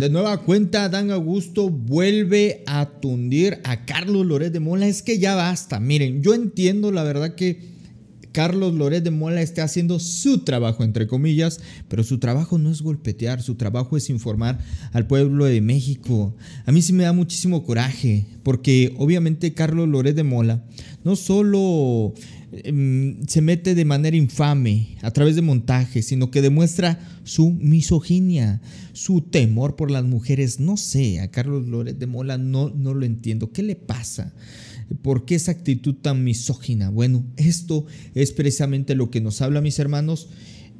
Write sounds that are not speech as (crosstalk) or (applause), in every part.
De nueva cuenta, Dan Augusto vuelve a tundir a Carlos Loret de Mola. Es que ya basta. Miren, yo entiendo la verdad que Carlos Loret de Mola esté haciendo su trabajo, entre comillas, pero su trabajo no es golpetear, su trabajo es informar al pueblo de México. A mí sí me da muchísimo coraje, porque obviamente Carlos Loret de Mola no solo em, se mete de manera infame a través de montajes, sino que demuestra su misoginia, su temor por las mujeres. No sé, a Carlos Loret de Mola no, no lo entiendo. ¿Qué le pasa? ¿Por qué esa actitud tan misógina? Bueno, esto es precisamente lo que nos habla, mis hermanos,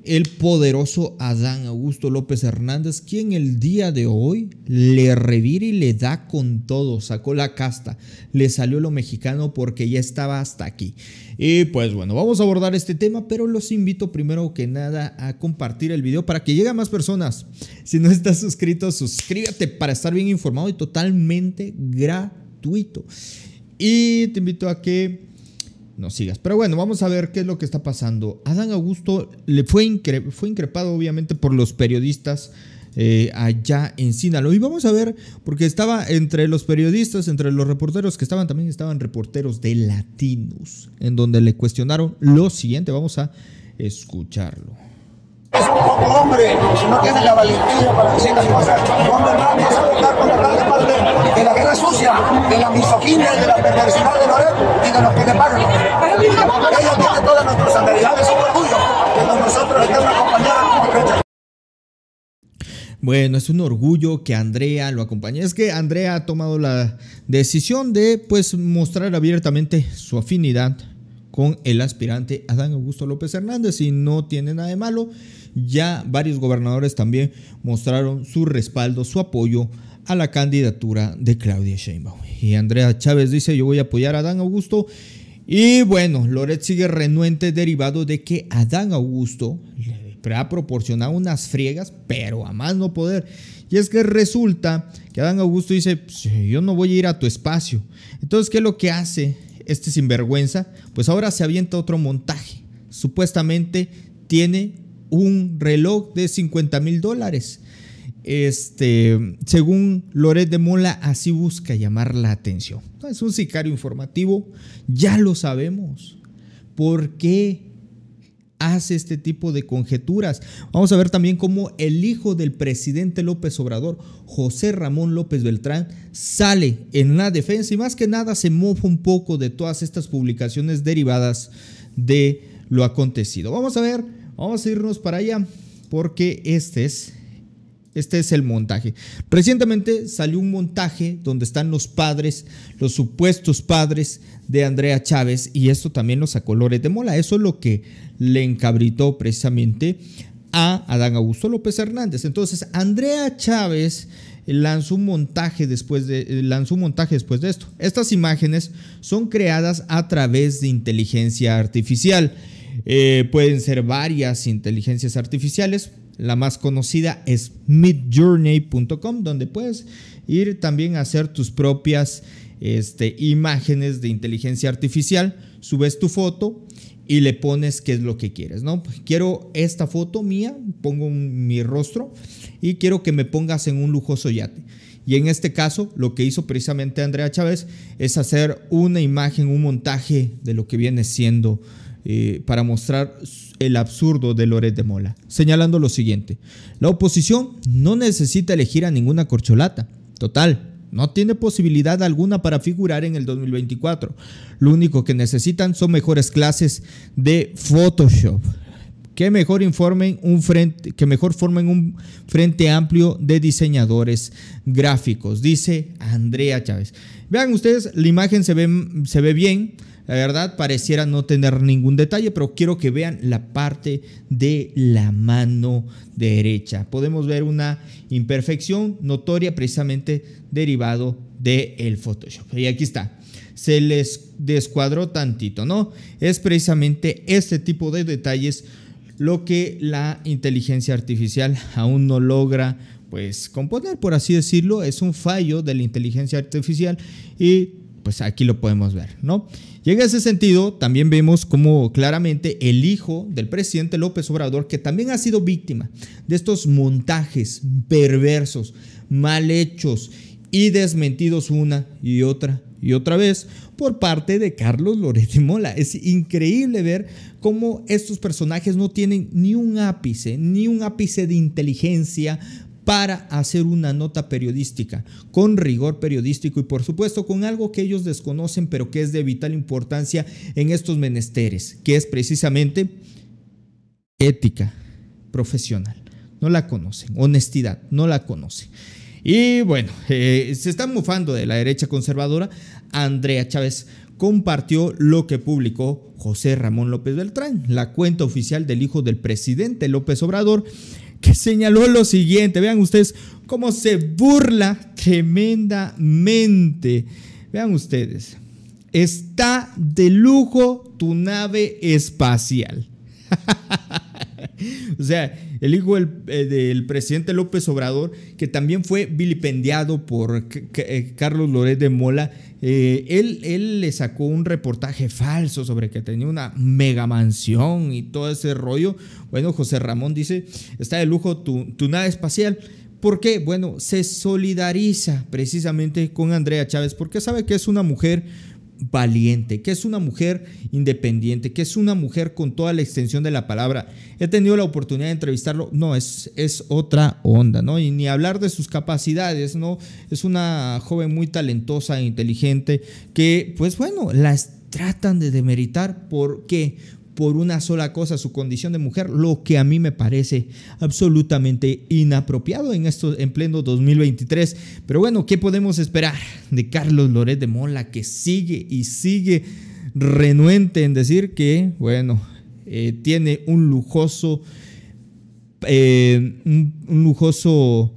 el poderoso Adán Augusto López Hernández, quien el día de hoy le revira y le da con todo, sacó la casta, le salió lo mexicano porque ya estaba hasta aquí. Y pues bueno, vamos a abordar este tema, pero los invito primero que nada a compartir el video para que llegue más personas. Si no estás suscrito, suscríbete para estar bien informado y totalmente gratuito. Y te invito a que no sigas. Pero bueno, vamos a ver qué es lo que está pasando. Adán Augusto le fue, fue increpado, obviamente, por los periodistas. Eh, allá en Sinaloa. Y vamos a ver, porque estaba entre los periodistas, entre los reporteros que estaban, también estaban reporteros de latinos, en donde le cuestionaron lo siguiente. Vamos a escucharlo un poco hombre, si no tiene la valentía para decir las cosas, no se con la de parte de la guerra sucia, de la misoginia y de la perversidad de Loret y de los que le pagan. Ella tiene todas nuestras es un orgullo, que con nosotros estén acompañados como Bueno, es un orgullo que Andrea lo acompañe. Es que Andrea ha tomado la decisión de pues mostrar abiertamente su afinidad con el aspirante Adán Augusto López Hernández y no tiene nada de malo ya varios gobernadores también mostraron su respaldo, su apoyo a la candidatura de Claudia Sheinbaum. Y Andrea Chávez dice, yo voy a apoyar a Adán Augusto. Y bueno, Loret sigue renuente derivado de que Adán Augusto le ha proporcionado unas friegas, pero a más no poder. Y es que resulta que Adán Augusto dice, pues, eh, yo no voy a ir a tu espacio. Entonces, ¿qué es lo que hace este sinvergüenza? Pues ahora se avienta otro montaje. Supuestamente tiene un reloj de 50 mil dólares. Este, según Loret de Mola, así busca llamar la atención. Es un sicario informativo, ya lo sabemos. ¿Por qué hace este tipo de conjeturas? Vamos a ver también cómo el hijo del presidente López Obrador, José Ramón López Beltrán, sale en la defensa y más que nada se moja un poco de todas estas publicaciones derivadas de lo acontecido. Vamos a ver Vamos a irnos para allá porque este es, este es el montaje. Recientemente salió un montaje donde están los padres, los supuestos padres de Andrea Chávez y esto también los sacó colores de Mola. Eso es lo que le encabritó precisamente a Adán Augusto López Hernández. Entonces, Andrea Chávez lanzó un montaje después de eh, lanzó un montaje después de esto. Estas imágenes son creadas a través de inteligencia artificial eh, pueden ser varias inteligencias artificiales. La más conocida es midjourney.com, donde puedes ir también a hacer tus propias este, imágenes de inteligencia artificial. Subes tu foto y le pones qué es lo que quieres, ¿no? Quiero esta foto mía, pongo mi rostro y quiero que me pongas en un lujoso yate. Y en este caso, lo que hizo precisamente Andrea Chávez es hacer una imagen, un montaje de lo que viene siendo eh, para mostrar el absurdo de Loret de Mola, señalando lo siguiente, la oposición no necesita elegir a ninguna corcholata, total, no tiene posibilidad alguna para figurar en el 2024, lo único que necesitan son mejores clases de Photoshop que mejor informen un frente, que mejor formen un frente amplio de diseñadores gráficos, dice Andrea Chávez. Vean ustedes, la imagen se ve, se ve bien, la verdad pareciera no tener ningún detalle, pero quiero que vean la parte de la mano derecha. Podemos ver una imperfección notoria precisamente derivado del de Photoshop. Y aquí está. Se les descuadró tantito, ¿no? Es precisamente este tipo de detalles lo que la inteligencia artificial aún no logra pues componer, por así decirlo, es un fallo de la inteligencia artificial y pues aquí lo podemos ver, ¿no? Llega a ese sentido, también vemos cómo claramente el hijo del presidente López Obrador, que también ha sido víctima de estos montajes perversos, mal hechos y desmentidos una y otra y otra vez por parte de Carlos Loret Mola. Es increíble ver cómo estos personajes no tienen ni un ápice, ni un ápice de inteligencia para hacer una nota periodística, con rigor periodístico y por supuesto con algo que ellos desconocen, pero que es de vital importancia en estos menesteres, que es precisamente ética profesional. No la conocen, honestidad, no la conocen. Y bueno, eh, se está mufando de la derecha conservadora. Andrea Chávez compartió lo que publicó José Ramón López Beltrán, la cuenta oficial del hijo del presidente López Obrador, que señaló lo siguiente. Vean ustedes cómo se burla tremendamente. Vean ustedes. Está de lujo tu nave espacial. (laughs) (laughs) o sea, el hijo eh, del, presidente López Obrador, que también fue vilipendiado por eh, Carlos Loret de Mola, eh, él, él le sacó un reportaje falso sobre que tenía una mega mansión y todo ese rollo. Bueno, José Ramón dice, está de lujo tu, tu nave espacial. ¿Por qué? Bueno, se solidariza precisamente con Andrea Chávez porque sabe que es una mujer valiente, que es una mujer independiente, que es una mujer con toda la extensión de la palabra. He tenido la oportunidad de entrevistarlo, no, es, es otra onda, ¿no? Y ni hablar de sus capacidades, ¿no? Es una joven muy talentosa e inteligente que, pues bueno, las tratan de demeritar. porque por una sola cosa, su condición de mujer, lo que a mí me parece absolutamente inapropiado en esto en pleno 2023. Pero bueno, ¿qué podemos esperar de Carlos Loret de Mola que sigue y sigue renuente en decir que, bueno, eh, tiene un lujoso, eh, un, lujoso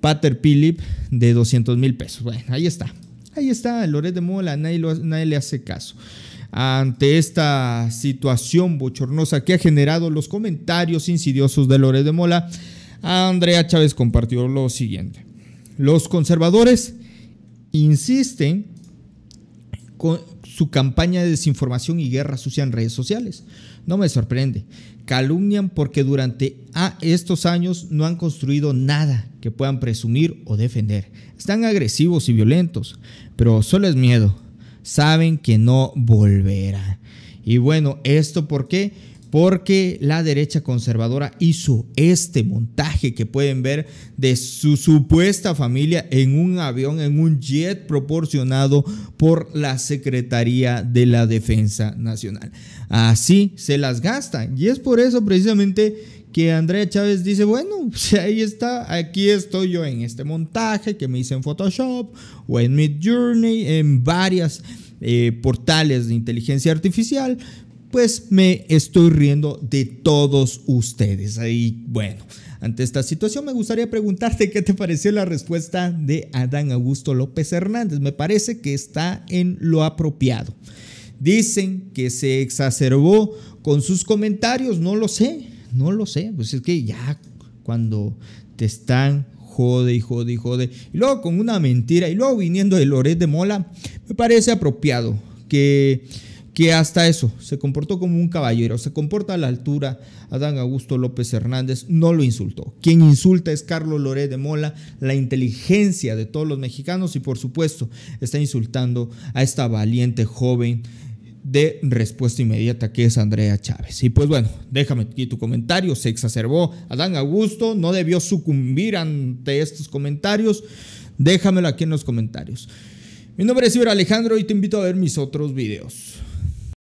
Pater Philip de 200 mil pesos? Bueno, ahí está. Ahí está, Loret de Mola, nadie, nadie le hace caso ante esta situación bochornosa que ha generado los comentarios insidiosos de Lore de Mola, Andrea Chávez compartió lo siguiente. Los conservadores insisten con su campaña de desinformación y guerra sucia en redes sociales. No me sorprende. Calumnian porque durante ah, estos años no han construido nada que puedan presumir o defender. Están agresivos y violentos, pero solo es miedo saben que no volverá. Y bueno, ¿esto por qué? Porque la derecha conservadora hizo este montaje que pueden ver de su supuesta familia en un avión, en un jet proporcionado por la Secretaría de la Defensa Nacional. Así se las gastan. Y es por eso precisamente que Andrea Chávez dice, bueno, (laughs) pues, ahí está, aquí estoy yo en este montaje que me hice en Photoshop o en Mid Journey, en varias eh, portales de inteligencia artificial, pues me estoy riendo de todos ustedes. Ahí, bueno, ante esta situación me gustaría preguntarte qué te pareció la respuesta de Adán Augusto López Hernández. Me parece que está en lo apropiado. Dicen que se exacerbó con sus comentarios, no lo sé. No lo sé, pues es que ya cuando te están jode y jode y jode, y luego con una mentira, y luego viniendo de Loret de Mola, me parece apropiado que, que hasta eso se comportó como un caballero, se comporta a la altura. Adán Augusto López Hernández no lo insultó. Quien insulta es Carlos Loret de Mola, la inteligencia de todos los mexicanos y por supuesto está insultando a esta valiente joven de respuesta inmediata, que es Andrea Chávez. Y pues bueno, déjame aquí tu comentario. Se exacerbó Adán Augusto, no debió sucumbir ante estos comentarios. Déjamelo aquí en los comentarios. Mi nombre es Iber Alejandro y te invito a ver mis otros videos.